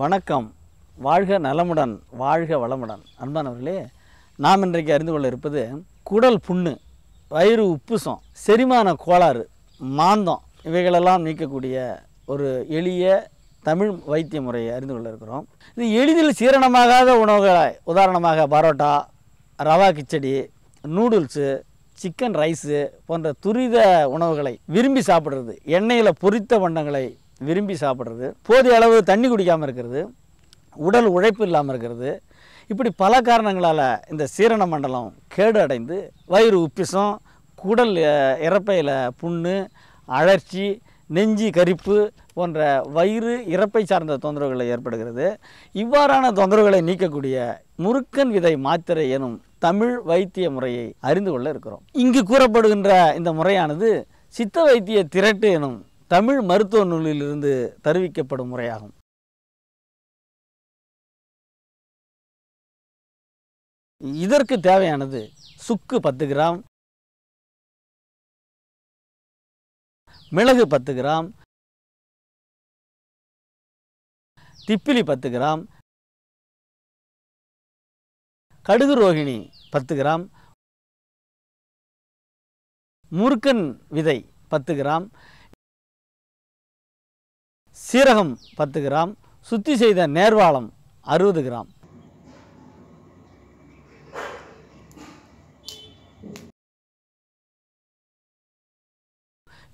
வணக்கம் வாழ்க நலமுடன் வாழ்க வளமுடன் அன்பானவர்களே நாம் இன்றைக்கு அறிந்து கொள்ள இருப்பது குடல் புண்ணு வயிறு உப்புசம் செரிமான கோளாறு மாந்தம் இவைகளெல்லாம் நீக்கக்கூடிய ஒரு எளிய தமிழ் வைத்திய முறையை அறிந்து கொள்ள இருக்கிறோம் இது எளிதில் சீரணமாகாத உணவுகளை உதாரணமாக parotta rava kichadi noodles chicken rice போன்ற துரித உணவுகளை விரும்பி சாப்பிட்றது எண்ணெயில் பொரித்த வண்ணங்களை விரும்பி சாப்பிட்றது போதிய அளவு தண்ணி குடிக்காமல் இருக்கிறது உடல் உழைப்பு இல்லாமல் இருக்கிறது இப்படி பல காரணங்களால் இந்த சீரண மண்டலம் கேடு அடைந்து வயிறு உப்பிசம் குடல் இறப்பையில் புண்ணு அழற்சி நெஞ்சி கரிப்பு போன்ற வயிறு இறப்பை சார்ந்த தொந்தரவுகளை ஏற்படுகிறது இவ்வாறான தொந்தரவுகளை நீக்கக்கூடிய முருக்கன் விதை மாத்திரை எனும் தமிழ் வைத்திய முறையை அறிந்து கொள்ள இருக்கிறோம் இங்கு கூறப்படுகின்ற இந்த முறையானது சித்த வைத்திய திரட்டு எனும் தமிழ் மருத்துவ நூலிலிருந்து தருவிக்கப்படும் முறையாகும் இதற்கு தேவையானது சுக்கு பத்து கிராம் மிளகு பத்து கிராம் திப்பிலி பத்து கிராம் கடுகு ரோகிணி பத்து கிராம் முருக்கன் விதை பத்து கிராம் சீரகம் பத்து கிராம் சுத்தி செய்த நேர்வாளம் அறுபது கிராம்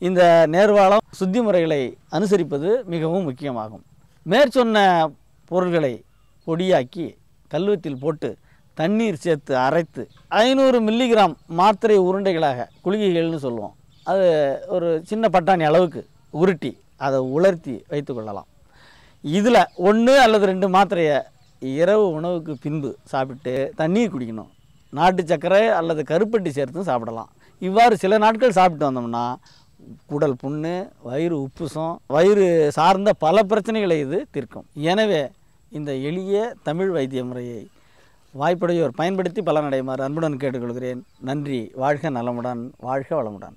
இந்த நேர்வாளம் சுத்தி முறைகளை அனுசரிப்பது மிகவும் முக்கியமாகும் மேற்சொன்ன பொருள்களை பொடியாக்கி கல்வத்தில் போட்டு தண்ணீர் சேர்த்து அரைத்து ஐநூறு மில்லிகிராம் மாத்திரை உருண்டைகளாக குளிகைகள்னு சொல்லுவோம் அது ஒரு சின்ன பட்டாணி அளவுக்கு உருட்டி அதை உலர்த்தி வைத்துக்கொள்ளலாம் இதில் ஒன்று அல்லது ரெண்டு மாத்திரையை இரவு உணவுக்கு பின்பு சாப்பிட்டு தண்ணீர் குடிக்கணும் நாட்டு சர்க்கரை அல்லது கருப்பட்டி சேர்த்தும் சாப்பிடலாம் இவ்வாறு சில நாட்கள் சாப்பிட்டு வந்தோம்னா குடல் புண்ணு வயிறு உப்புசம் வயிறு சார்ந்த பல பிரச்சனைகளை இது தீர்க்கும் எனவே இந்த எளிய தமிழ் வைத்திய முறையை வாய்ப்புடையோர் பயன்படுத்தி பலனடையுமாறு அன்புடன் கேட்டுக்கொள்கிறேன் நன்றி வாழ்க நலமுடன் வாழ்க வளமுடன்